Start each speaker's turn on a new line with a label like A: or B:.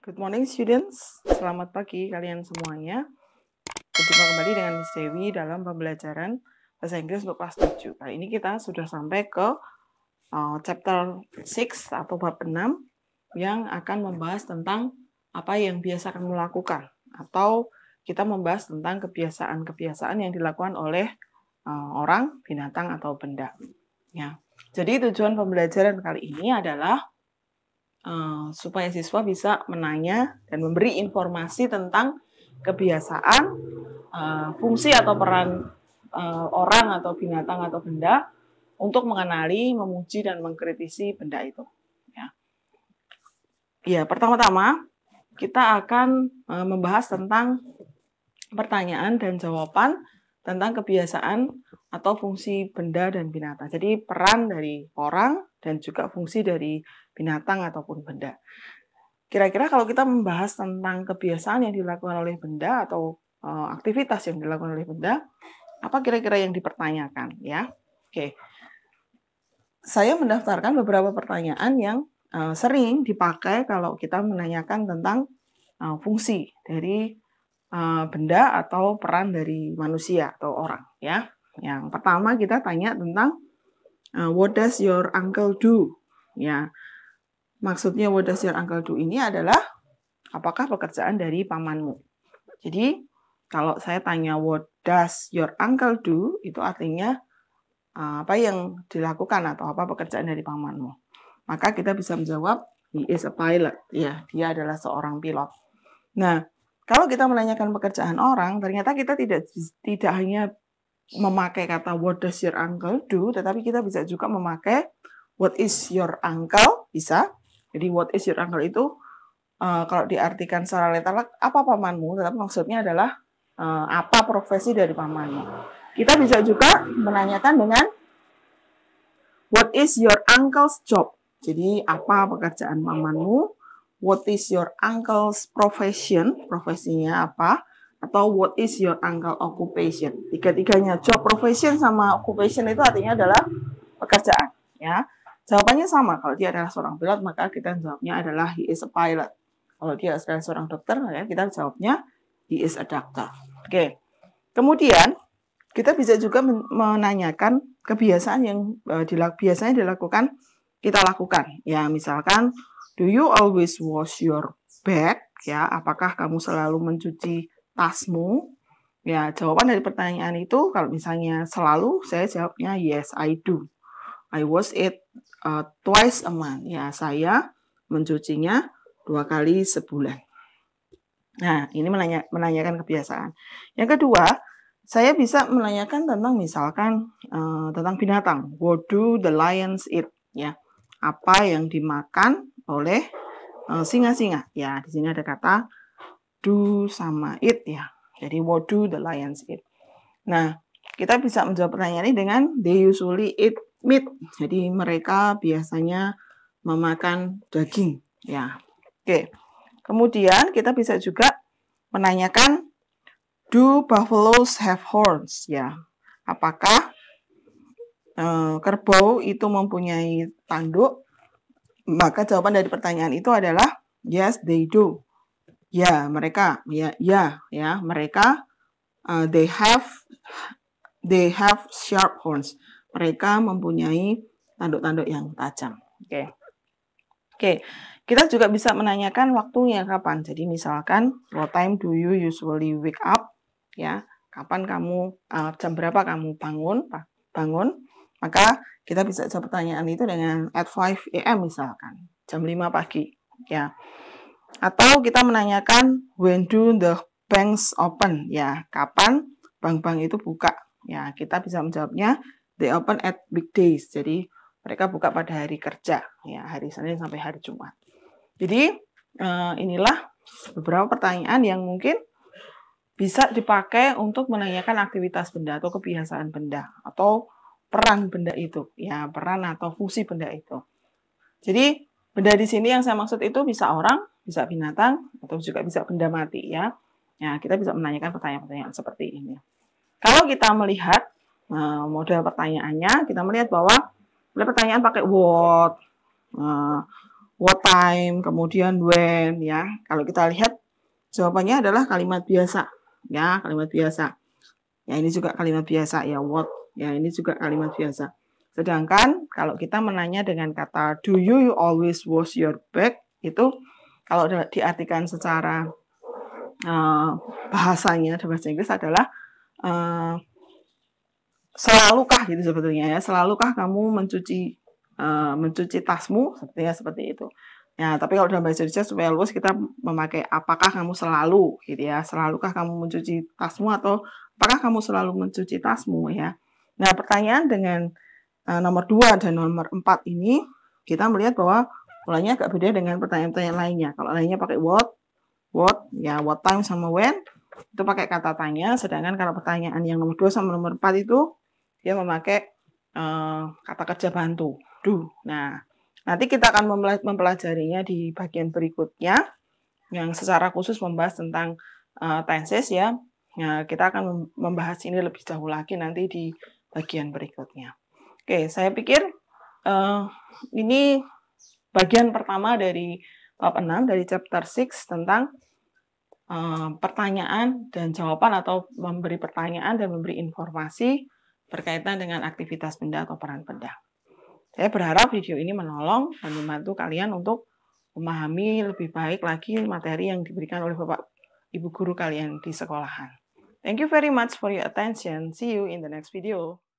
A: Good morning students, selamat pagi kalian semuanya. Berjumpa kembali dengan Miss Dewi dalam pembelajaran Bahasa Inggris untuk kelas 7. Kali ini kita sudah sampai ke uh, chapter 6 atau bab 6 yang akan membahas tentang apa yang biasa kamu lakukan atau kita membahas tentang kebiasaan-kebiasaan yang dilakukan oleh uh, orang, binatang atau benda. Ya. Jadi tujuan pembelajaran kali ini adalah Eh, supaya siswa bisa menanya dan memberi informasi tentang kebiasaan, eh, fungsi atau peran eh, orang atau binatang atau benda untuk mengenali, memuji dan mengkritisi benda itu. Ya, ya pertama-tama kita akan membahas tentang pertanyaan dan jawaban tentang kebiasaan atau fungsi benda dan binatang. Jadi peran dari orang dan juga fungsi dari binatang ataupun benda. Kira-kira kalau kita membahas tentang kebiasaan yang dilakukan oleh benda atau eh, aktivitas yang dilakukan oleh benda, apa kira-kira yang dipertanyakan ya? Oke. Saya mendaftarkan beberapa pertanyaan yang eh, sering dipakai kalau kita menanyakan tentang eh, fungsi dari benda atau peran dari manusia atau orang ya. Yang pertama kita tanya tentang what does your uncle do? Ya. Maksudnya what does your uncle do ini adalah apakah pekerjaan dari pamanmu. Jadi kalau saya tanya what does your uncle do itu artinya eh, apa yang dilakukan atau apa pekerjaan dari pamanmu. Maka kita bisa menjawab he is a pilot. Ya, dia adalah seorang pilot. Nah, kalau kita menanyakan pekerjaan orang, ternyata kita tidak tidak hanya memakai kata what does your uncle do, tetapi kita bisa juga memakai what is your uncle bisa jadi what is your uncle itu uh, kalau diartikan secara letterlek apa pamanmu, tetapi maksudnya adalah uh, apa profesi dari pamanmu. Kita bisa juga menanyakan dengan what is your uncle's job? Jadi apa pekerjaan pamanmu? What is your uncle's profession? Profesinya apa? Atau what is your uncle occupation? Tiga-tiganya job, profession sama occupation itu artinya adalah pekerjaan, ya. Jawabannya sama, kalau dia adalah seorang pilot maka kita jawabnya adalah he is a pilot. Kalau dia adalah seorang dokter ya kita jawabnya he is a doctor. Oke. Kemudian kita bisa juga menanyakan kebiasaan yang eh, biasanya dilakukan kita lakukan. Ya, misalkan do you always wash your bag? Ya, apakah kamu selalu mencuci tasmu? Ya, jawaban dari pertanyaan itu kalau misalnya selalu saya jawabnya yes I do. I wash it uh, twice a month. Ya, saya mencucinya dua kali sebulan. Nah, ini menanya, menanyakan kebiasaan. Yang kedua, saya bisa menanyakan tentang misalkan uh, tentang binatang. What do the lions eat? Ya, apa yang dimakan oleh uh, singa-singa? Uh, ya, di sini ada kata do sama eat ya. Jadi what do the lions eat? Nah, kita bisa menjawab pertanyaan ini dengan they usually eat meat. Jadi mereka biasanya memakan daging, ya. Oke. Kemudian kita bisa juga menanyakan do buffaloes have horns, ya. Apakah eh, kerbau itu mempunyai tanduk? Maka jawaban dari pertanyaan itu adalah yes they do. Ya, mereka ya ya ya mereka uh, they have they have sharp horns mereka mempunyai tanduk-tanduk yang tajam. Oke. Oke. Kita juga bisa menanyakan waktunya kapan. Jadi misalkan what time do you usually wake up? Ya, kapan kamu uh, jam berapa kamu bangun? Bangun. Maka kita bisa jawab pertanyaan itu dengan at 5 am misalkan, jam 5 pagi, ya. Atau kita menanyakan when do the banks open? Ya, kapan bank-bank itu buka? Ya, kita bisa menjawabnya They open at weekdays. Jadi mereka buka pada hari kerja, ya hari Senin sampai hari Jumat. Jadi uh, inilah beberapa pertanyaan yang mungkin bisa dipakai untuk menanyakan aktivitas benda atau kebiasaan benda atau peran benda itu, ya peran atau fungsi benda itu. Jadi benda di sini yang saya maksud itu bisa orang, bisa binatang, atau juga bisa benda mati ya. Ya, kita bisa menanyakan pertanyaan-pertanyaan seperti ini. Kalau kita melihat Nah, model pertanyaannya kita melihat bahwa ada pertanyaan pakai what, uh, what time, kemudian when, ya. Kalau kita lihat jawabannya adalah kalimat biasa, ya kalimat biasa. Ya ini juga kalimat biasa ya what, ya ini juga kalimat biasa. Sedangkan kalau kita menanya dengan kata do you, you always wash your back itu kalau diartikan secara uh, bahasanya bahasa Inggris adalah uh, selalukah gitu sebetulnya ya selalukah kamu mencuci uh, mencuci tasmu sepertinya seperti itu ya tapi kalau dalam bahasa Indonesia supaya luas kita memakai apakah kamu selalu gitu ya selalukah kamu mencuci tasmu atau apakah kamu selalu mencuci tasmu ya nah pertanyaan dengan uh, nomor dua dan nomor empat ini kita melihat bahwa polanya agak beda dengan pertanyaan-pertanyaan lainnya kalau lainnya pakai what what ya what time sama when itu pakai kata tanya sedangkan kalau pertanyaan yang nomor dua sama nomor empat itu dia memakai uh, kata kerja bantu do. Nah, nanti kita akan mempelajarinya di bagian berikutnya yang secara khusus membahas tentang uh, eh, tenses ya. Nah, kita akan membahas ini lebih jauh lagi nanti di bagian berikutnya. Oke, saya pikir uh, ini bagian pertama dari bab 6 dari chapter 6 tentang uh, pertanyaan dan jawaban atau memberi pertanyaan dan memberi informasi berkaitan dengan aktivitas benda atau peran benda. Saya berharap video ini menolong dan membantu kalian untuk memahami lebih baik lagi materi yang diberikan oleh Bapak Ibu guru kalian di sekolahan. Thank you very much for your attention. See you in the next video.